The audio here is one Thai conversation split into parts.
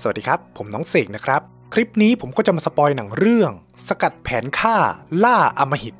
สวัสดีครับ ผมน้องเสกนะครับ คลิปนี้ผมก็จะมาสปอยหนังเรื่อง สกัดแผนฆ่า ล่าอมหิต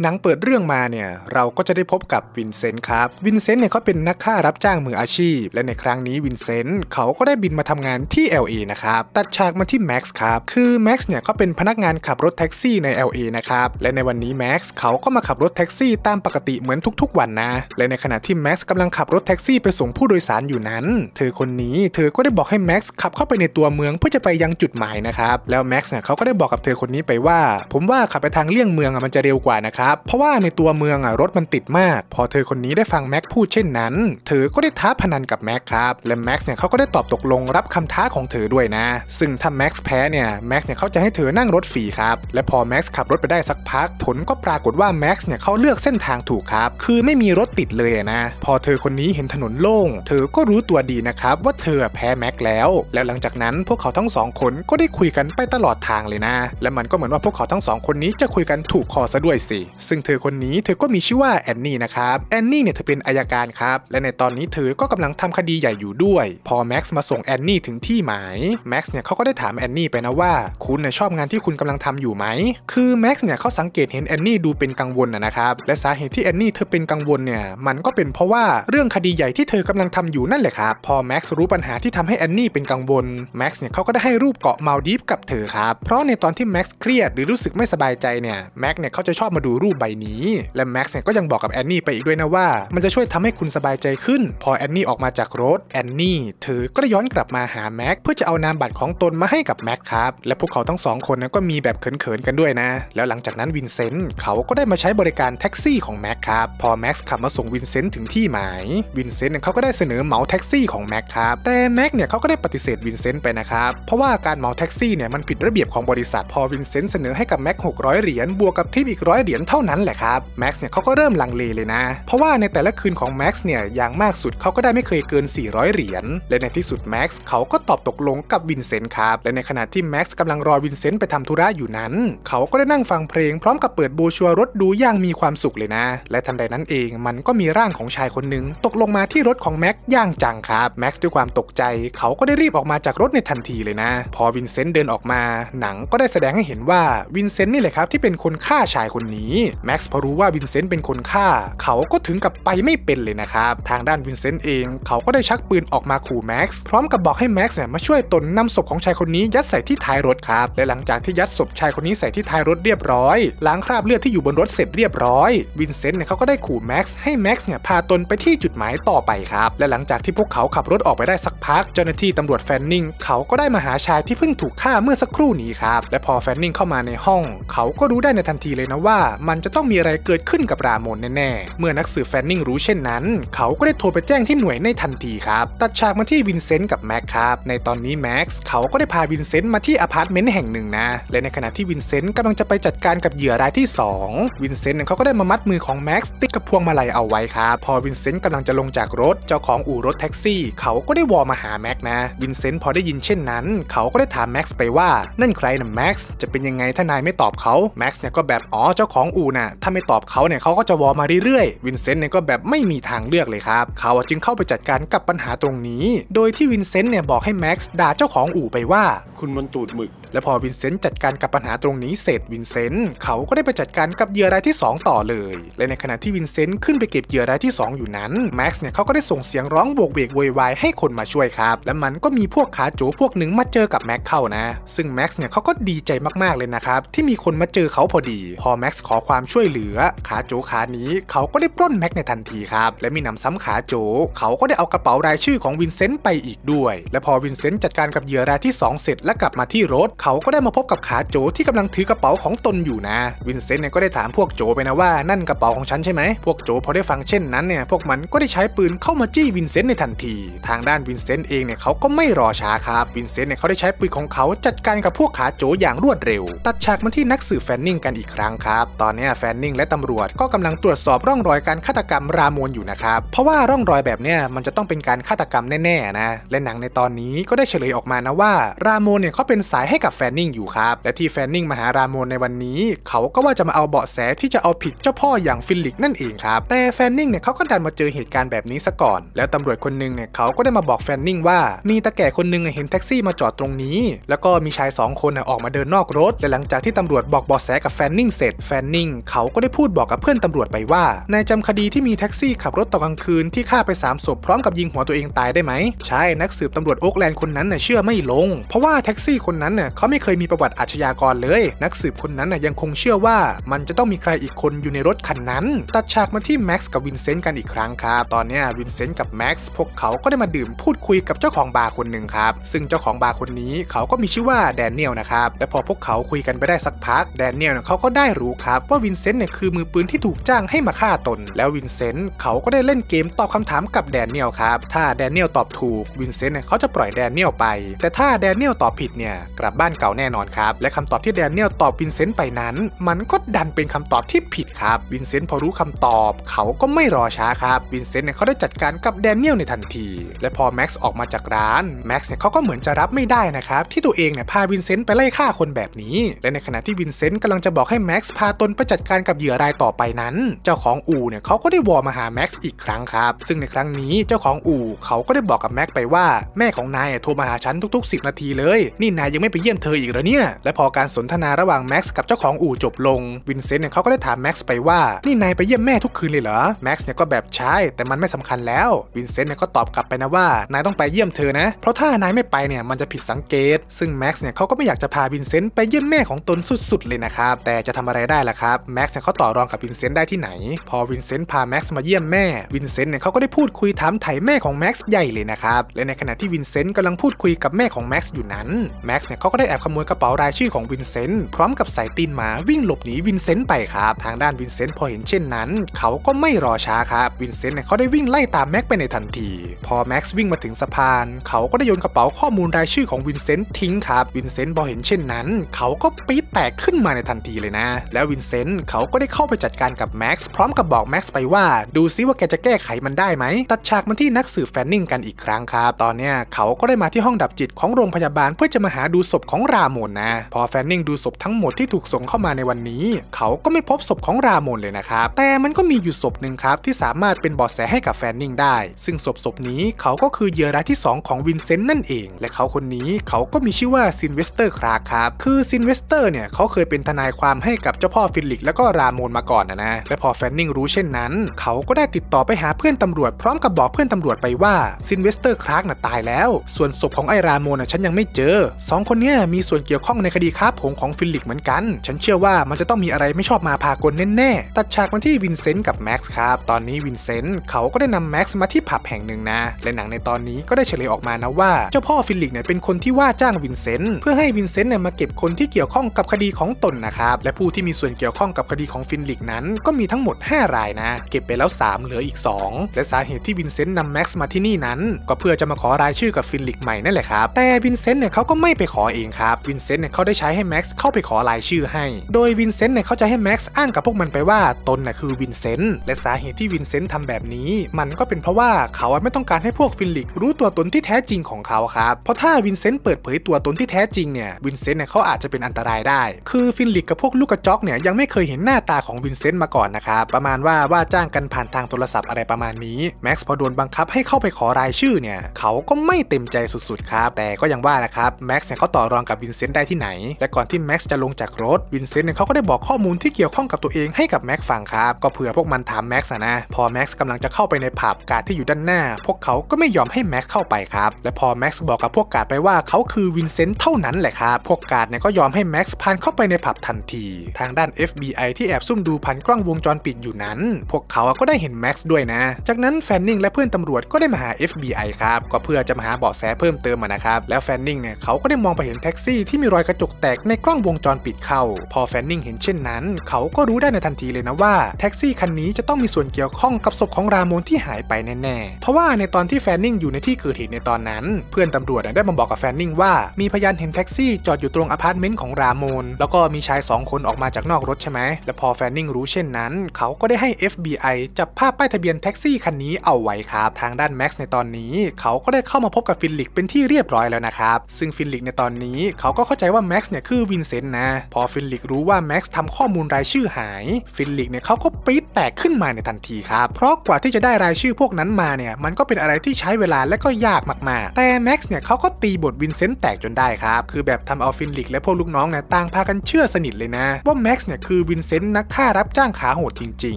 หนังเปิดเรื่องมาเนี่ยเราก็จะได้พบกับวินเซนต์ครับวินเซนต์เนี่ยเขาเป็นนักฆ่ารับจ้างมืออาชีพ และในครั้งนี้วินเซนต์เขาก็ได้บินมาทำงานที่ LA นะครับตัดฉากมาที่แม็กซ์ครับคือแม็กซ์เนี่ยเขาเป็นพนักงานขับรถแท็กซี่ใน LA นะครับและในวันนี้แม็กซ์เขาก็มาขับรถแท็กซี่ ตามปกติเหมือนทุกๆวันนะและในขณะที่แม็กซ์กำลังขับรถแท็กซี่ไปส่งผู้โดยสารอยู่นั้น เธอคนนี้เธอก็ได้บอกให้แม็กซ์ขับเข้าไปในตัวเมืองเพื่อจะไปยังจุดหมายนะครับแล้วแม็กซ์เนี่ยเขาก็ได้บอกกับเธอคนนี้ไปว่า ผมว่าขับไปทางเลี่ยงเมืองมันจะเร็วกว่านะครับับเพราะว่าในตัวเมืองอ่ะรถมันติดมาก พอเธอคนนี้ได้ฟังแม็กพูดเช่นนั้น เธอก็ได้ท้าพนันกับแม็กครับ และแม็กเนี่ยเขาก็ได้ตอบตกลงรับคำท้าของเธอด้วยนะ ซึ่งถ้าแม็กแพ้เนี่ยแม็กเนี่ยเขาจะให้เธอนั่งรถฟีครับ และพอแม็กขับรถไปได้สักพักผลก็ปรากฏว่าแม็กเนี่ยเขาเลือกเส้นทางถูกครับ คือไม่มีรถติดเลยนะ พอเธอคนนี้เห็นถนนโล่ง เธอก็รู้ตัวดีนะครับว่าเธอแพ้แม็กแล้ว แล้วหลังจากนั้นพวกเขาทั้งสองคนก็ได้คุยกันไปตลอดทางเลยนะ และมันก็เหมือนว่าพวกเขาทั้งสองคนนี้จะคุยกันถูกคอซะด้วยสิซึ่งเธอคนนี้เธอก็มีชื่อว่าแอนนี่นะครับแอนนี่เนี่ยเธอเป็นอายการครับและในตอนนี้เธอก็กำลังทำคดีใหญ่อยู่ด้วย พอแม็กซ์มาส่งแอนนี่ถึงที่หมายแม็กซ์เนี่ยเขาก็ได้ถามแอนนี่ไปนะว่าคุณเนี่ยชอบงานที่คุณกำลังทำอยู่ไหมคือแม็กซ์เนี่ยเขาสังเกตเห็นแอนนี่ดูเป็นกังวลนะครับและสาเหตุที่แอนนี่เธอเป็นกังวลเนี่ยมันก็เป็นเพราะว่าเรื่องคดีใหญ่ที่เธอกำลังทำอยู่นั่นแหละครับพอแม็กซ์รู้ปัญหาที่ทำให้แอนนี่เป็นกังวลแม็กซ์เนี่ยเขาก็ได้ให้รูปเกาะมาลดีฟกับเธอครับเพราะในตอนที่แม็กซ์เครียดหรือรู้สึกไม่สบายใจเนี่ยแม็กซ์เนี่ยเขาจะชอบมาดูรููปใบนี้และแม็กซ์เนี่ยก็ยังบอกกับแอนนี่ไปอีกด้วยนะว่า มันจะช่วยทำให้คุณสบายใจขึ้นพอแอนนี่ออกมาจากรถแอนนี่เธอก็ย้อนกลับมาหาแม็กเพื่อจะเอานามบัตรของตนมาให้กับแม็กครับ และพวกเขาทั้งสองคนนั้นก็มีแบบเขิน ๆ กันด้วยนะ แล้วหลังจากนั้นวินเซนต์เขาก็ได้มาใช้บริการแท็กซี่ของแม็กครับ พอแม็กซ์ขับมาส่งวินเซนต์ถึงที่หมายวินเซนต์เขาก็ได้เสนอเหมาแท็กซี่ของแม็กครับแต่แม็กเนี่ยเขาก็ได้ปฏิเสธวินเซนต์ไปนะครับเพราะว่าการเหมาแท็กซี่เนี่ยมันผิดระเบียบของบริษัทพอวินเซนต์เสนอให้กับแม็ก้อยเหรียญบวกกับทิปอีกร้อยเหรียญท่านั้นแหละครับแม็กซ์เนี่ยเขาก็เริ่มลังเลเลยนะ เพราะว่าในแต่ละคืนของแม็กซ์เนี่ยอย่างมากสุดเขาก็ได้ไม่เคยเกิน 400 เหรียญและในที่สุดแม็กซ์เขาก็ตอบตกลงกับวินเซนต์ครับ และในขณะที่แม็กซ์กำลังรอวินเซนต์ไปทำธุระอยู่นั้นเขาก็ได้นั่งฟังเพลงพร้อมกับเปิดบูชัวรถดูอย่างมีความสุขเลยนะ และทันใดนั้นเองมันก็มีร่างของชายคนหนึ่งตกลงมาที่รถของแม็กซ์ย่างจังครับแม็กซ์ด้วยความตกใจเขาก็ได้รีบออกมาจากรถในทันทีเลยนะ พอวินเซนต์เดินออกมาหนังก็ได้แสดงให้เห็นว่าวินเซนต์นี่แหละครับที่เป็นคนฆ่าชายคนนี้แม็กซ์พอรู้ว่าวินเซนต์เป็นคนฆ่า เขาก็ถึงกับไปไม่เป็นเลยนะครับ ทางด้านวินเซนต์เอง เขาก็ได้ชักปืนออกมาขู่แม็กซ์พร้อมกับบอกให้แม็กซ์เนี่ยมาช่วยตนนำศพของชายคนนี้ยัดใส่ที่ท้ายรถครับและหลังจากที่ยัดศพชายคนนี้ใส่ที่ท้ายรถเรียบร้อยล้างคราบเลือดที่อยู่บนรถเสร็จเรียบร้อย วินเซนต์เนี่ยเขาก็ได้ขู่แม็กซ์ให้แม็กซ์เนี่ยพาตนไปที่จุดหมายต่อไปครับและหลังจากที่พวกเขาขับรถออกไปได้สักพักเจ้าหน้าที่ตำรวจแฟนนิงเขาก็ได้มาหาชายที่เพิ่งถูกฆ่าเมื่อสักครู่นี้ครับและพอแฟนนิงเข้ามาในห้อง เขาก็รู้ได้ในทันทีเลยนะว่าันจะต้องมีอะไรเกิดขึ้นกับรามนแน่ๆเมื่อนักสืบแฟนนิงรู้เช่นนั้น เขาก็ได้โทรไปแจ้งที่หน่วยในทันทีครับ ตัดฉากมาที่วินเซนต์กับแม็กครับ ในตอนนี้แม็กซ์เขาก็ได้พาวินเซนต์มาที่อพาร์ตเมนต์แห่งหนึ่งนะ และในขณะที่วินเซนต์กำลังจะไปจัดการกับเหยื่อรายที่2วินเซนต์เขาก็ได้มามัดมือของแม็กซ์ติดกับพวงมาลัยเอาไว้ครับพอวินเซนต์กำลังจะลงจากรถเจ้าของอู่รถแท็กซี่ เขาก็ได้วอมาหาแม็กซ์นะวินเซนต์พอได้ยินเช่นนั้น เขาก็ได้ถามแม็กซ์ไปว่า นั่นใครนะแม็กซ์จะเป็นยังไงถ้านายไม่ตอบเขาแม็กซ์เนี่ยก็แบบอ๋อเจ้าของอูนะ่ะถ้าไม่ตอบเขาเนี่ยเขาก็จะวอมาเรื่อยๆ วินเซนต์เนี่ยก็แบบไม่มีทางเลือกเลยครับ เขาจึงเข้าไปจัดการกับปัญหาตรงนี้ โดยที่วินเซนต์เนี่ยบอกให้แม็กซ์ด่าเจ้าของอู่ไปว่า คุณมันตูดหมึกและพอวินเซนต์จัดการกับปัญหาตรงนี้เสร็จวินเซนต์เขาก็ได้ไปจัดการกับเหยื่อรายที่ 2 ต่อเลย และในขณะที่วินเซนต์ขึ้นไปเก็บเหยื่อรายที่ 2 อยู่นั้นแม็กซ์เนี่ยเขาก็ได้ส่งเสียงร้องโบกเวกโวยวายให้คนมาช่วยครับ และมันก็มีพวกขาโจพวกหนึ่งมาเจอกับแม็กซ์เข้านะ ซึ่งแม็กซ์เนี่ยเขาก็ดีใจมากๆเลยนะครับ ที่มีคนมาเจอเขาพอดี พอแม็กซ์ขอความช่วยเหลือขาโจขานี้เขาก็ได้ปล้นแม็กซ์ในทันทีครับและมีนำซ้ำขาโจ เขาก็ได้เอากระเป๋ารายชื่อของวินเซนต์ไปอีกด้วยและพอวินเซนต์จัดการกับเหยื่อรายที่ 2 เสร็จและกลับมาที่รถเขาก็ได้มาพบกับขาโจที่กำลังถือกระเป๋าของตนอยู่นะวินเซนต์เนี่ยก็ได้ถามพวกโจไปนะว่านั่นกระเป๋าของฉันใช่ไหม พวกโจพอได้ฟังเช่นนั้นเนี่ย พวกมันก็ได้ใช้ปืนเข้ามาจี้วินเซนต์ในทันที ทางด้านวินเซนต์เองเนี่ย เขาก็ไม่รอช้าครับ วินเซนต์เนี่ยเขาได้ใช้ปืนของเขา จัดการกับพวกขาโจอย่างรวดเร็ว ตัดฉากมาที่นักสืบแฟนนิงกันอีกครั้งครับตอนนี้แฟนนิงและตำรวจก็กำลังตรวจสอบร่องรอยการฆาตกรรมรามวนอยู่นะครับเพราะว่าร่องรอยแบบเนี้ยมันจะต้องเป็นการฆาตกรรมแน่ๆนะและหนังในตอนนี้ก็ได้เฉลยออกมานะว่า รามวนเนี่ยเขาเป็นสายให้กับับแฟนนิงอยู่ครับ และที่แฟนนิงมาหารามอนในวันนี้ เขาก็ว่าจะมาเอาเบาะแสที่จะเอาผิดเจ้าพ่ออย่างฟิลิก นั่นเองครับ แต่แฟนนิงเนี่ยเขาก็ดันมาเจอเหตุการณ์แบบนี้ซะก่อนแล้วตำรวจคนนึงเนี่ยเขาก็ได้มาบอกแฟนนิงว่ามีตาแก่คนนึงเห็นแท็กซี่มาจอดตรงนี้ แล้วก็มีชาย2คนออกมาเดินนอกรถ และหลังจากที่ตำรวจบอกเบาะแสกับแฟนนิงเสร็จแฟนนิงเขาก็ได้พูดบอกกับเพื่อนตำรวจไปว่านายจำคดีที่มีแท็กซี่ขับรถตอนกลางคืน ที่ฆ่าไป3ศพพร้อมกับยิงหัวตัวเองตายได้ไหม ใช่นักสืบตำรวจโอ๊กแลนด์คนนั้นเน่ยเชื่อไม่ลง เพราะว่าแท็กซี่คนนั้นเน่ยเเขาไม่เคยมีประวัติอาชญากรเลย นักสืบคนนั้นยังคงเชื่อว่ามันจะต้องมีใครอีกคนอยู่ในรถคันนั้น ตัดฉากมาที่แม็กซ์กับวินเซนต์กันอีกครั้งครับตอนนี้วินเซนต์กับแม็กซ์พวกเขาก็ได้มาดื่มพูดคุยกับเจ้าของบาร์คนหนึ่งครับซึ่งเจ้าของบาร์คนนี้เขาก็มีชื่อว่าแดเนียลนะครับและพอพวกเขาคุยกันไปได้สักพักแดเนียลเขาก็ได้รู้ครับว่าวินเซนต์เนี่ยคือมือปืนที่ถูกจ้างให้มาฆ่าตนแล้ววินเซนต์เขาก็ได้เล่นเกมตอบคำถามกับแดเนียลครับถ้าแดเนียลตอบถูกวินเซนต์เขาจะปล่อยแดเนียลไปแต่ถ้าแดเนียลตอบผิดเนี่ยกลับบ้านเก่าแน่นอนครับและคำตอบที่แดเนียลตอบวินเซนต์ไปนั้น มันก็ดันเป็นคำตอบที่ผิดครับ วินเซนต์พอรู้คำตอบ เขาก็ไม่รอช้าครับ วินเซนต์เนี่ยเขาได้จัดการกับแดเนียลในทันที และพอแม็กซ์ออกมาจากร้านแม็กซ์เนี่ยเขาก็เหมือนจะรับไม่ได้นะครับที่ตัวเองเนี่ยพาวินเซนต์ไปไล่ฆ่าคนแบบนี้และในขณะที่วินเซนต์กำลังจะบอกให้แม็กซ์พาตนไปจัดการกับเหยื่อรายต่อไปนั้นเจ้าของอู่เนี่ยเขาก็ได้วอมาหาแม็กซ์อีกครั้งครับซึ่งในครั้งนี้เจ้าของอู่เขาก็ได้บอกกับแม็กซ์ไปว่าแม่ของนายโทรมาหาฉันทุกๆ 10 นาทีเลยนี่นายยังไม่ไปเยี่ยยมเธออีกหรอเนี่ย และพอการสนทนาระหว่าง แม็กซ์กับเจ้าของอู่จบลง วินเซนต์เนี่ยเขาก็ได้ถาม แม็กซ์ ไปว่า นี่นายไปเยี่ยมแม่ทุกคืนเลยเหรอ แม็กซ์เนี่ยก็แบบใช่แต่มันไม่สำคัญแล้ว วินเซนต์เนี่ยก็ตอบกลับไปนะว่า นายต้องไปเยี่ยมเธอนะ เพราะถ้านายไม่ไปเนี่ยมันจะผิดสังเกต ซึ่งแม็กซ์เนี่ยเขาก็ไม่อยากจะพาวินเซนต์ไปเยี่ยมแม่ของตนสุดๆเลยนะครับ แต่จะทำอะไรได้ล่ะครับ แม็กซ์เนี่ยเขาต่อรองกับวินเซนต์ได้ที่ไหน พอวินเซนต์พาแม็กซ์มาเยี่ยมแม่ วินเซนต์เนี่ยเขาก็ได้พูดคุยถามไถ่แม่ของแม็กซ์ใหญ่เลยนะครับและในขณะที่วินเซนต์กำลังพูดคุยกับแม่ของแม็กซ์อยู่นั้นแม็กซ์เนี่ยเขาก็ไได้แอบขโมยกระเป๋ารายชื่อของวินเซนต์พร้อมกับสายตีนหมาวิ่งหลบหนีวินเซนต์ไปครับทางด้านวินเซนต์พอเห็นเช่นนั้น เขาก็ไม่รอช้าครับวินเซนต์เขาได้วิ่งไล่ตามแม็กไปในทันที พอแม็กซ์วิ่งมาถึงสะพานเขาก็ได้โยนกระเป๋าข้อมูลรายชื่อของวินเซนต์ทิ้งครับวินเซนต์พอเห็นเช่นนั้นเขาก็ปี๊ดแตกขึ้นมาในทันทีเลยนะ แล้ววินเซนต์เขาก็ได้เข้าไปจัดการกับแม็กซ์พร้อมกับบอกแม็กซ์ไปว่า ดูซิว่าแกจะแก้ไขมันได้ไหมตัดฉากมันที่นักสืบแฟนนิงกันอีกครั้งครับตอนเนี้ยเขาก็ได้มาที่ห้องดับจิต ของโรงพยาบาลเพื่อจะมาหาดูศพของรามนนะ พอแฟนนิงดูศพทั้งหมดที่ถูกส่งเข้ามาในวันนี้ เขาก็ไม่พบศพของรามนเลยนะครับ แต่มันก็มีอยู่ศพหนึ่งครับ ที่สามารถเป็นบอดแสให้กับแฟนนิงได้ ซึ่งศพศพนี้เขาก็คือเยอรายที่2ของวินเซนต์นั่นเอง และเขาคนนี้เขาก็มีชื่อว่าซินเวสเตอร์คราครับ คือซินเวสเตอร์เนี่ย เขาเคยเป็นทนายความให้กับเจ้าพ่อฟิลิกแล้วก็รามนมาก่อนนะนะและพอแฟนนิงรู้เช่นนั้นเขาก็ได้ติดต่อไปหาเพื่อนตำรวจ พร้อมกับบอกเพื่อนตำรวจไปว่าซินเวสเตอร์คราคกน่ะตายแล้ว ส่วนศพของไอรามนน่ะฉันยังไม่เจอ 2 คนเนี้ยมีส่วนเกี่ยวข้องในคดีค้าผงของฟิลิกเหมือนกัน ฉันเชื่อว่ามันจะต้องมีอะไรไม่ชอบมาพากลแน่ๆ ตัดฉากมาที่วินเซนต์กับแม็กซ์ครับ ตอนนี้วินเซนต์เขาก็ได้นำแม็กซ์มาที่ผับแห่งหนึ่งนะ และหนังในตอนนี้ก็ได้เฉลยออกมานะว่าเจ้าพ่อฟิลิกเนี่ยเป็นคนที่ว่าจ้างวินเซนต์เพื่อให้วินเซนต์เนี่ยมาเก็บคนที่เกี่ยวข้องกับคดีของตนนะครับและผู้ที่มีส่วนเกี่ยวข้องกับคดีของฟิลิกนั้น ก็มีทั้งหมด 5 รายนะ เก็บไปแล้ว 3 เหลืออีก 2 และสาเหตุที่วินเซนต์นำแม็กซ์มาที่นี่นั้นก็เพื่อจะมาขอรายชื่อกับฟิลิกใหม่นั่นแหละครับแต่วินเซนต์เนี่ยเขาก็ไม่ไปขอเองครับวินเซนต์เนี่ยเขาได้ใช้ให้แม็กซ์เข้าไปขอลายชื่อให้ โดยวินเซนต์เนี่ยเขาจะให้แม็กซ์อ้างกับพวกมันไปว่าตนน่ะคือวินเซนต์ และสาเหตุที่วินเซนต์ทำแบบนี้มันก็เป็นเพราะว่าเขาไม่ต้องการให้พวกฟิลิกรู้ตัวตนที่แท้จริงของเขาครับ เพราะถ้าวินเซนต์เปิดเผยตัวตนที่แท้จริงเนี่ยวินเซนต์เนี่ยเขาอาจจะเป็นอันตรายได้ คือฟิลิกกับพวกลูกกระจอกเนี่ยยังไม่เคยเห็นหน้าตาของวินเซนต์มาก่อนนะครับ ประมาณว่าว่าจ้างกันผ่านทางโทรศัพท์อะไรประมาณนี้ แม็กซ์พอโดนบังคับให้เข้าไปขอรายชื่อเนี่ยเขาก็ไม่เต็มใจสุด ๆครับแต่ก็ยังว่านะครับแม็กซ์เนี่ยเขาต่อรองังกับวินเซนต์ได้ที่ไหน และก่อนที่แม็กซ์จะลงจากรถวินเซนต์เนี่ยเขาก็ได้บอกข้อมูลที่เกี่ยวข้องกับตัวเองให้กับแม็กซ์ฟังครับก็เผื่อพวกมันถามแม็กซ์นะ พอแม็กซ์กำลังจะเข้าไปในผับกาดที่อยู่ด้านหน้า พวกเขาก็ไม่ยอมให้แม็กซ์เข้าไปครับและพอแม็กซ์บอกกับพวกกาดไปว่าเขาคือวินเซนต์เท่านั้นแหละครับพวกกาดเนี่ยก็ยอมให้แม็กซ์พานเข้าไปในผับทันทีทางด้าน FBI ที่แอบซุ่มดู่ันกล้องวงจรปิดอยู่นั้น พวกเขาก็ได้เห็นแม็กซ์ด้วยนะ จากนั้นแฟนนิงและเพื่อนตำรวจก็ได้มาหา FBI ครับก็เพื่อจะมาหาเบาะแสเพิ่มเติมนะครับแล้วแฟนนิงเนี่ยเขาก็ได้มองไปเห็นแท็แท็กซี่ที่มีรอยกระจกแตกในกล้องวงจรปิดเข้า พอแฟนนิงเห็นเช่นนั้น เขาก็รู้ได้ในทันทีเลยนะว่าแท็กซี่คันนี้จะต้องมีส่วนเกี่ยวข้องกับศพของรามอนที่หายไปแน่ๆเพราะว่าในตอนที่แฟนนิงอยู่ในที่เกิดเหตุในตอนนั้น เพื่อนตำรวจได้มาบอกกับแฟนนิงว่ามีพยานเห็นแท็กซี่จอด อยู่ตรงอพาร์ตเมนต์ของรามอน แล้วก็มีชาย2คนออกมาจากนอกรถใช่ไหมและพอแฟนนิงรู้เช่นนั้น เขาก็ได้ให้ FBI จับภาพป้ายทะเบียนแท็กซี่คันนี้เอาไว้ครับ ทางด้านแม็กซ์ในตอนนี้ เขาก็ได้เข้ามาพบกับฟินลิกเป็นที่เรียบร้อยแล้วนะครับซึ่งฟินลิกในตอนนี้ี้เขาก็เข้าใจว่าแม็กซ์เนี่ยคือวินเซนต์นะพอฟินลิกรู้ว่าแม็กซ์ทำข้อมูลรายชื่อหายฟินลิกเนี่ยเขาก็ปี๊ดแตกขึ้นมาในทันทีครับเพราะกว่าที่จะได้รายชื่อพวกนั้นมาเนี่ยมันก็เป็นอะไรที่ใช้เวลาและก็ยากมากๆ แต่แม็กซ์เนี่ยเขาก็ตีบทวินเซนต์แตกจนได้ครับคือแบบทำเอาฟินลิก และพวกลูกน้องเนี่ยต่างพากันเชื่อสนิทเลยนะว่าแม็กซ์เนี่ยคือวินเซนต์นักฆ่ารับจ้างขาโหดจริง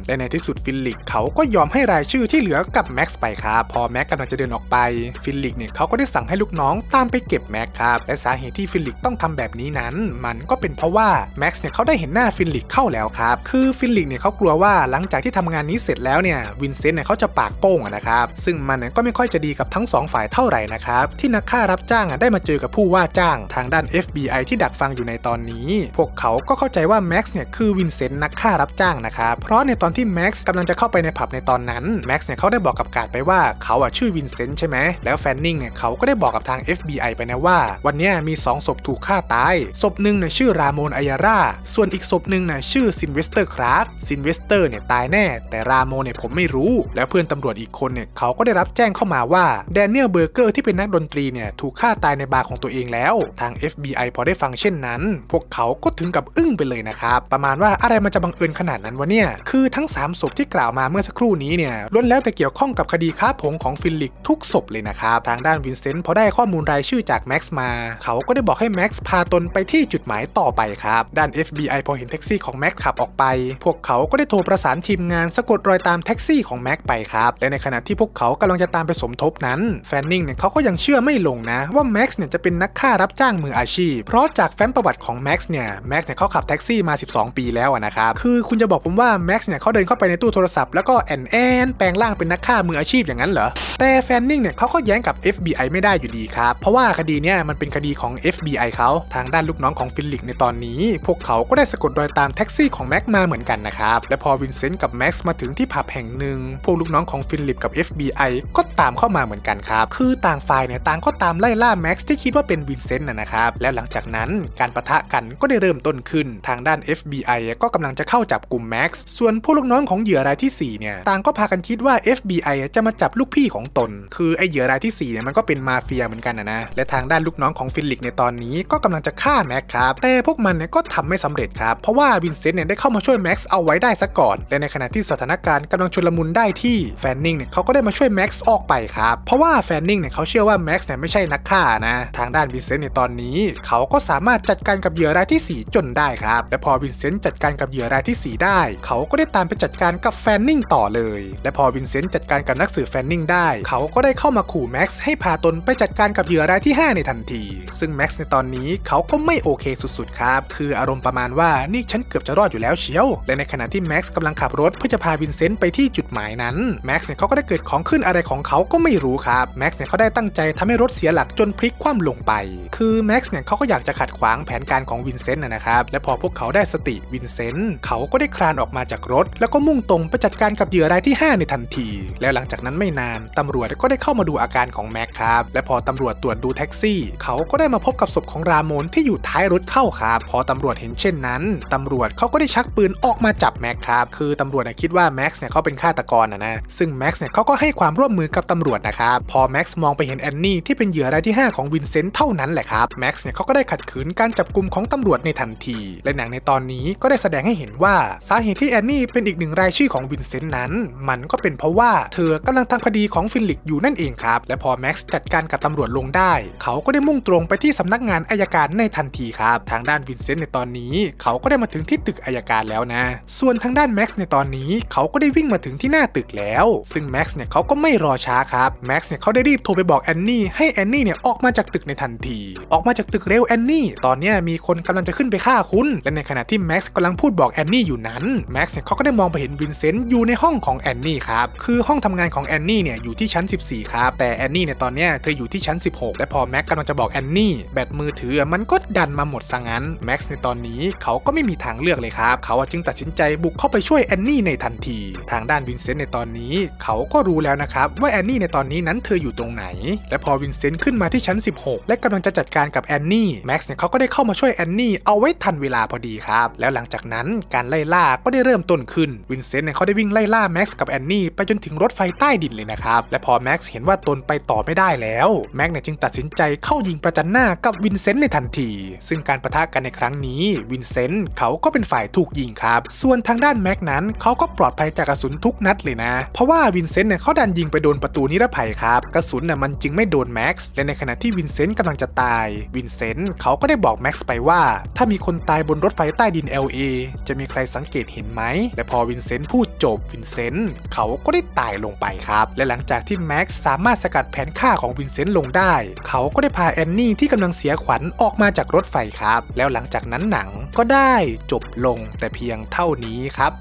ๆและในที่สุดฟินลิกเขาก็ยอมให้รายชื่อที่เหลือกับแม็กซ์ไปครับพอแม็กซ์กำลังจะเดินออกไปฟินลิกเนี่ยเขาก็ได้สั่งให้ลูกน้องตามไปเก็บแม็กซ์ครับและสาเหตุที่ฟิลิกต้องทำแบบนี้นั้น มันก็เป็นเพราะว่าแม็กซ์เนี่ย เขาได้เห็นหน้าฟิลิกเข้าแล้วครับ คือฟิลิกเนี่ยเขากลัวว่าหลังจากที่ทำงานนี้เสร็จแล้วเนี่ยวินเซนต์เนี่ยเขาจะปากโป้งนะครับ ซึ่งมันก็ไม่ค่อยจะดีกับทั้ง 2ฝ่ายเท่าไหร่นะครับ ที่นักฆ่ารับจ้างได้มาเจอกับผู้ว่าจ้าง ทางด้าน FBI ที่ดักฟังอยู่ในตอนนี้ พวกเขาก็เข้าใจว่าแม็กซ์เนี่ยคือวินเซนต์นักฆ่ารับจ้างนะครับ เพราะในตอนที่แม็กซ์กำลังจะเข้าไปในผับในตอนนั้นแม็กซ์เนี่ยเขาได้บอกกับการไปว่าเขาอ่ะชื่อวินเซนต์ใช่ไหมแล้วแฟนนิงเนี่ยเขาก็ได้บอกกับทาง FBI ไปนะว่า วันนี้มี2ศพถูกฆ่าตายศพหนึ่งเนี่ยชื่อรามอนอายาร่าส่วนอีกศพหนึ่งเนี่ยชื่อซินเวสเตอร์คราสซินเวสเตอร์เนี่ยตายแน่แต่รามอนเนี่ยผมไม่รู้ แล้วเพื่อนตำรวจอีกคนเนี่ยเขาก็ได้รับแจ้งเข้ามาว่าแดเนียลเบอร์เกอร์ที่เป็นนักดนตรีเนี่ยถูกฆ่าตายในบาร์ของตัวเองแล้ว ทาง FBI พอได้ฟังเช่นนั้น พวกเขาก็ถึงกับอึ้งไปเลยนะครับ ประมาณว่าอะไรมันจะบังเอิญขนาดนั้นวะเนี่ยคือทั้ง 3 ศพที่กล่าวมาเมื่อสักครู่นี้เนี่ยล้วนแล้วแต่เกี่ยวข้องกับคดีค้าผงของฟิลิกทุกศพเลยนะครับทางด้านวินเซนต์พอได้ข้อมูลรายชื่อจากแม็กซ์มาเขาก็ได้บอกให้แม็กซ์พาตนไปที่จุดหมายต่อไปครับ ด้าน FBI พอเห็นแท็กซี่ของแม็กซ์ขับออกไป พวกเขาก็ได้โทรประสานทีมงาน สะกดรอยตามแท็กซี่ของแม็กซ์ไปครับและในขณะที่พวกเขากำลังจะตามไปสมทบนั้นแฟนนิงเนี่ยเขาก็ยังเชื่อไม่ลงนะ ว่าแม็กซ์เนี่ยจะเป็นนักฆ่ารับจ้างมืออาชีพ เพราะจากแฟ้มประวัติของแม็กซ์เนี่ยแม็กซ์เนี่ยเขาขับแท็กซี่มา12 ปีแล้วนะครับคือคุณจะบอกผมว่าแม็กซ์เนี่ยเขาเดินเข้าไปในตู้โทรศัพท์แล้วก็แอนแอนแปลงร่างเป็นนักฆ่ามืออาชีพอย่างนั้นเหรอแต่แฟนนิงเนี่ยเขาก็แย้งกับ FBI ไม่ได้อยู่ดีครับเพราะว่าคดีเนี่ยมันเป็นคดีของ FBI เขาทางด้านลูกน้องของฟินลิก ในตอนนี้ พวกเขาก็ได้สะกดรอยตามแท็กซี่ของแม็กมาเหมือนกันนะครับ และพอวินเซนต์กับแม็กซ์มาถึงที่ผับแห่งหนึ่งพวกลูกน้องของฟินลิปกับ FBI ก็ตามเข้ามาเหมือนกันครับ คือต่างฝ่ายเนี่ยต่างก็ตามไล่ล่าแม็กซ์ที่คิดว่าเป็นวินเซนต์นะครับแล้วหลังจากนั้นการประทะกันก็ได้เริ่มต้นขึ้น ทางด้าน FBI ก็กำลังจะเข้าจับกลุ่มแม็กซ์ส่วนผู้ลูกน้องของเหยื่อรายที่4เนี่ยต่างก็พากันคิดว่า FBI จะมาจับลูกพี่ของตน คือไอเหยื่อรายที่4เนี่ยมันก็เป็นมาเฟียเหมือนกันนะนะและทางด้านลูกน้องของฟินลิกในตอนนี้ก็กำลังจะฆ่าแม็กครับ แต่พวกมันเนี่ยก็ทำไม่สำเร็จครับ เพราะว่าวินเซนต์เนี่ยได้เข้ามาช่วยแม็กซ์เอาไว้ได้ซะก่อนแต่ในขณะที่สถานการณ์กำลังชุลมุนได้ที่แฟนนิงเนี่ยเขาก็ได้มาช่วยแม็กซ์ออกไปครับเพราะว่าแฟนนิงเนี่ยเขาเชื่อว่าแม็กซ์เนี่ยไม่ใช่นักฆ่านะทางด้านวินเซนต์ในตอนนี้เขาก็สามารถจัดการกับเหยื่อรายที่4จนได้ครับและพอวินเซนต์จัดการกับเหยื่อรายที่4ได้ เขาก็ได้ตามไปจัดการกับแฟนนิงต่อเลยและพอวินเซนต์จัดการกับนักสืบแฟนนิงได้เขาก็ได้เข้ามาขู่แม็กซ์ให้พาตนไปจัดการกับเหยื่อรายที่5ในทันที ซึ่งแม Max ในตอนนี้เขาก็ไม่โอเคสุดๆครับ คืออารมณ์ประมาณว่า นี่ฉันเกือบจะรอดอยู่แล้วเชียว และในขณะที่แม็กซ์กำลังขับรถเพื่อจะพาวินเซนต์ไปที่จุดหมายนั้น แม็กซ์เนี่ยเขาก็ได้เกิดของขึ้นอะไรของเขา ก็ไม่รู้ครับ แม็กซ์เนี่ยเขาได้ตั้งใจทำให้รถเสียหลักจนพลิกคว่ำลงไป คือแม็กซ์เนี่ยเขาก็อยากจะขัดขวางแผนการของวินเซนต์นะครับ และพอพวกเขาได้สติวินเซนต์ เขาก็ได้คลานออกมาจากรถ แล้วก็มุ่งตรงไปจัดการกับเหยื่อรายที่ 5 ในทันที แล้วหลังจากนั้นไม่นาน ตำรวจก็ได้เข้ามาดูอาการของแม็กครับและพอตารวจตรวจดูแท็กซี่ เขาก็ได้มาพบกับศพของราโมนที่อยู่ท้ายรถเข้าครับพอตำรวจเห็นเช่นนั้นตำรวจเขาก็ได้ชักปืนออกมาจับแม็กครับคือตำรวจคิดว่าแม็กซ์เนี่ยเขาเป็นฆาตกรนะนะซึ่งแม็กซ์เนี่ยเขาก็ให้ความร่วมมือกับตำรวจนะครับพอแม็กซ์มองไปเห็นแอนนี่ที่เป็นเหยื่อรายที่5ของวินเซนต์เท่านั้นแหละครับแม็กซ์เนี่ยเขาก็ได้ขัดขืนการจับกลุ่มของตำรวจในทันทีและหนังในตอนนี้ก็ได้แสดงให้เห็นว่าสาเหตุที่แอนนี่เป็นอีกหนึ่งรายชื่อของวินเซนต์นั้นมันก็เป็นเพราะว่า เธอกำลังทำคดีของฟินลิกอยู่นั่นเองครับและพอแม็กซ์จัดการกับตำรวจลงได้ เขาก็ได้มุ่งตรงไปที่สำนักงานอายการในทันทีครับทางด้านวินเซนต์ในตอนนี้เขาก็ได้มาถึงที่ตึกอายการแล้วนะ ส่วนทางด้านแม็กซ์ในตอนนี้เขาก็ได้วิ่งมาถึงที่หน้าตึกแล้ว ซึ่งแม็กซ์เนี่ยเขาก็ไม่รอช้าครับแม็กซ์เนี่ยเขาได้รีบโทรไปบอกแอนนี่ให้แอนนี่เนี่ยออกมาจากตึกในทันทีออกมาจากตึกเร็วแอนนี่ตอนนี้มีคนกำลังจะขึ้นไปฆ่าคุณและ ในขณะที่แม็กซ์กำลังพูดบอกแอนนี่อยู่นั้นแม็กซ์เนี่ยเขาก็ได้มองไปเห็นวินเซนต์อยู่ในห้องของแอนนี่ครับคือห้องทำงานของแอนนี่เนี่ยอยู่ที่ชั้น 14 ครับแต่แอนนี่เนี่ยตอนนี้เธออยู่ที่ชั้น16แต่พอแม็กกำลังจะบอกแอนนี่แบตมือถือมันก็ดันมาหมดซะงั้น แม็กซ์ในตอนนี้เขาก็ไม่มีทางเลือกเลยครับ เขาจึงตัดสินใจบุกเข้าไปช่วยแอนนี่ในทันทีทางด้านวินเซนต์ในตอนนี้เขาก็รู้แล้วนะครับว่าแอนนี่ในตอนนี้นั้นเธออยู่ตรงไหน และพอวินเซนต์ขึ้นมาที่ชั้น 16 และกำลังจะจัดการกับแอนนี่แม็กซ์เนี่ยเขาก็ได้เข้ามาช่วยแอนนี่เอาไว้ทันเวลาพอดีครับแล้วหลังจากนั้นการไล่ล่าก็ได้เริ่มต้นขึ้นวินเซนต์เนี่ยเขาได้วิ่งไล่ล่าแม็กซ์กับแอนนี่ไปจนถึงรถไฟใต้ดินเลยนะครับและพอแม็กซ์เห็นว่าตนไปต่อไม่ได้แล้วแม็กซ์เนี่ยจึงตัดสินใจเข้ายิงประจันหน้ากับวินเซนต์ในทันทีซึ่งการประทะกันในครั้งนี้ วินเซนต์ เขาก็เป็นฝ่ายถูกยิงครับ ส่วนทางด้านแม็กนั้นเขาก็ปลอดภัยจากกระสุนทุกนัดเลยนะ เพราะว่าวินเซนต์เนี่ย เขาดันยิงไปโดนประตูนิรภัยครับ กระสุนน่ยมันจึงไม่โดนแม็กซ์และในขณะที่วินเซนต์กำลังจะตาย วินเซนต์ เขาก็ได้บอกแม็กซ์ไปว่าถ้ามีคนตายบนรถไฟใต้ดิน LA จะมีใครสังเกตเห็นไหมและพอวินเซนต์พูดจบวินเซนต์เขาก็ได้ตายลงไปครับ และหลังจากที่แม็กซ์สามารถสกัดแผนฆ่าของวินเซนต์ลงได้ เขาก็ได้พาแอนนี่ที่กำลังลังเสียขวัญออกมาจากรถไฟครับ แล้วหลังจากนั้นหนังก็ได้จบลงแต่เพียงเท่านี้ครับ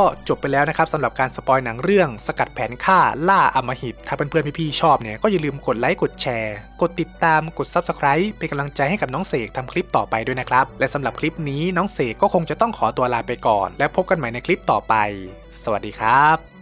ก็จบไปแล้วนะครับสำหรับการสปอยหนังเรื่อง สกัดแผนฆ่าล่าอมหิต ถ้าเพื่อนๆ พี่ๆชอบเนี่ยก็อย่าลืมกดไลค์ กดแชร์ กดติดตามกด Subscribe เป็นกำลังใจให้กับน้องเสกทำคลิปต่อไปด้วยนะครับ และสำหรับคลิปนี้น้องเสกก็คงจะต้องขอตัวลาไปก่อน และพบกันใหม่ในคลิปต่อไป สวัสดีครับ